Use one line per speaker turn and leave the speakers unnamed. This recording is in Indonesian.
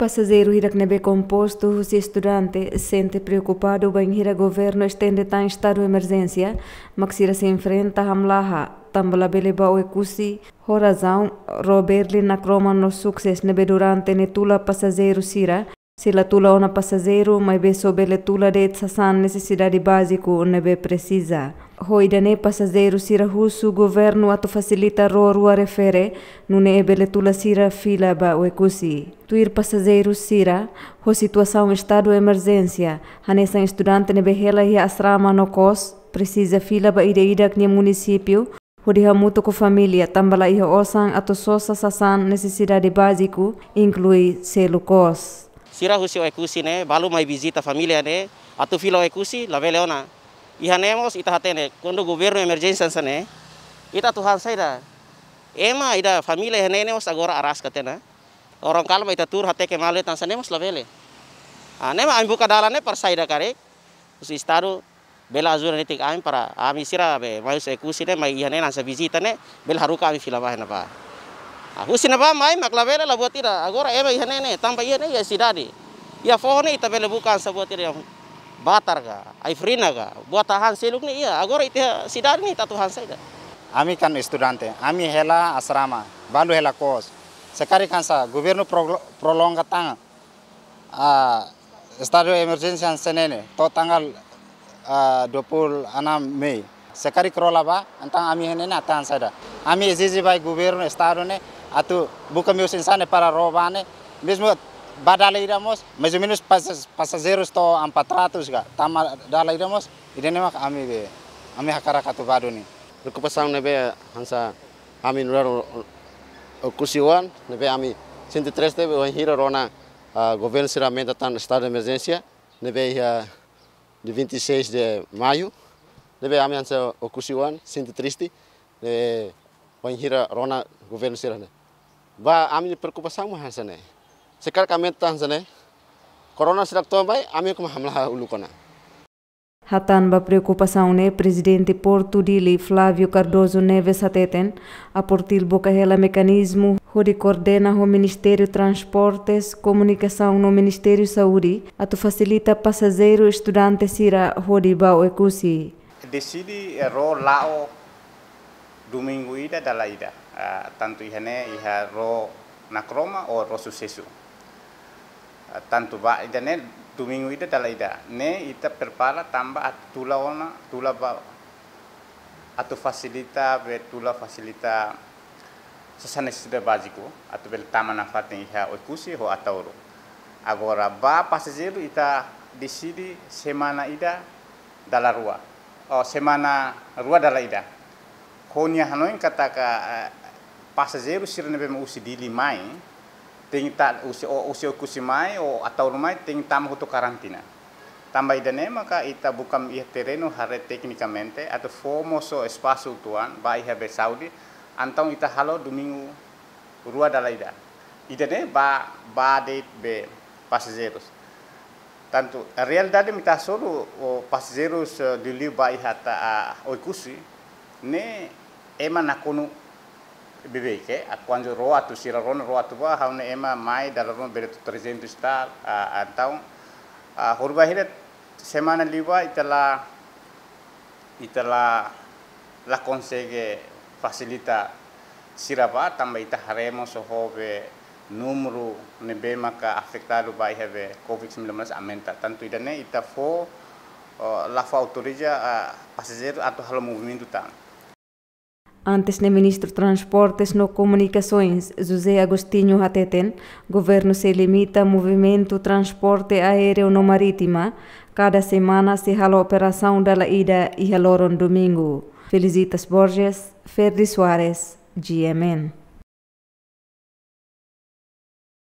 Passageiro Hiragnebe composto, se estudante sente preocupado, o governo estende tão em estado de emergência, mas se enfrenta hamlaha, tambala beleba o ecusi, horazão, roberli na croma no sucesso durante netula passageiro sira, tula una pasajero, mai be sobele tula de sasan necessidade básico ne be precisa. Hoidane passageiro sira husu governo ato facilita ro a refere ebe ebele tula sira fila ba uekusi. Tuir passageiro sira, ho situação estado emergência, hanesan estudante ne behela hi asrama no kos, precisa fila ba ida ida kne ho diha muto ko família tambala iha osang ato sosa sasan necessidade básico, inclui selu kos.
sira husi oe kusi ne balu mai bizita familia ne atu filo oe ekusi lave leona iha nemos ita hate ne kondo governo emergency emergência ne ita tuhan saida ema ida familia ne mos agora aras katena orang kalma ita tur hate ke male tan sane mos lavele anema ambu kadala ne par saida kare husi staru bela azura ne tik ami para ami sira be mai kusi ne mai iha ne sa bizita ne bel haruka ami filama na ba Aku apa mai maklavela lah buat Agora ema ihane ne tanpa ihane ya sidadi. Ya fohone ita bela bukan tidak yang batar ga, aifrina ga. Buat tahan seluk ni iya. Agora ita sidadi ni tatuhan saya. Ami
kan studente, ami hela asrama, balu hela kos. Sekali kan sa gubernur pro, ke tangan. uh, ah, emergensi emergency senene to tanggal ah, uh, 26 Mei sekarik rola ba antang ami hene na tan sada ami ezizi bai guberno estado ne atu buka mius insane para robane mesmo badala iramos pas pas zero sto to ratus, ga tamal dala iramos idene mak ami be ami hakara katu baduni ruku pasang nebe
hansa ami nular kusiwan nebe ami tres tebe o hiro rona governo será meta tan estado de emergência nebe de 26 de maio lebe amian se okusiwan sinti tristi le wanhira rona governo sirane ba ami preocupação mo hansane sekar kami tansane corona sirak tombai ami ko hamla ulukona
Hatan ba preocupação né presidente Porto Dili Flávio Cardoso Neves Ateten a portil bocahela mecanismo Rudi coordena o Ministério Transportes Comunicação no Ministério Saúde a tu facilita passageiro estudante sira Rudi ba ekusi
decidi ro lao domingo ida dala ida uh, tanto ihane iha ro nakroma o ro susesu uh, ah, Tantu ba ida ne domingo ida dala ida ne ita perpala tamba tula ona tula ba atau fasilita be tula fasilita sasane sida bajiku atau bel tamana fatin iha oikusi ho atauro agora ba pasajero ita decidi semana ida dala rua o oh, semana rua dalaida konya hanoin kataka eh, passageiro sirne be musi dili mai ting ta usi o usi o kusi mai o atau rumai ting tam hoto karantina tambah ne maka ita bukan ia terreno hare teknikamente atau so espasu tuan bai habe saudi antau ita halo domingo rua dalaida ne ba ba date be passageiros tanto a realidade me está só os passageiros de Libai hata a Oikusi ne ema nakunu bebeke a quando roato sira ron roato ba haune ema mai dalaron bereto 300 star a então a hira semana liba itala itala la consegue facilita siraba também ita o sohobe número de bema que afetado vai haver COVID-19 aumenta. Tanto idane ita fo uh, lafa autoriza a passageiro a todo o movimento tanto.
Antes do ministro de Transportes no Comunicações, José Agostinho Hateten, governo se limita ao movimento transporte aéreo no marítima. Cada semana se rala a operação da ida e raloram domingo. Felicitas Borges, Ferdi Soares, GMN.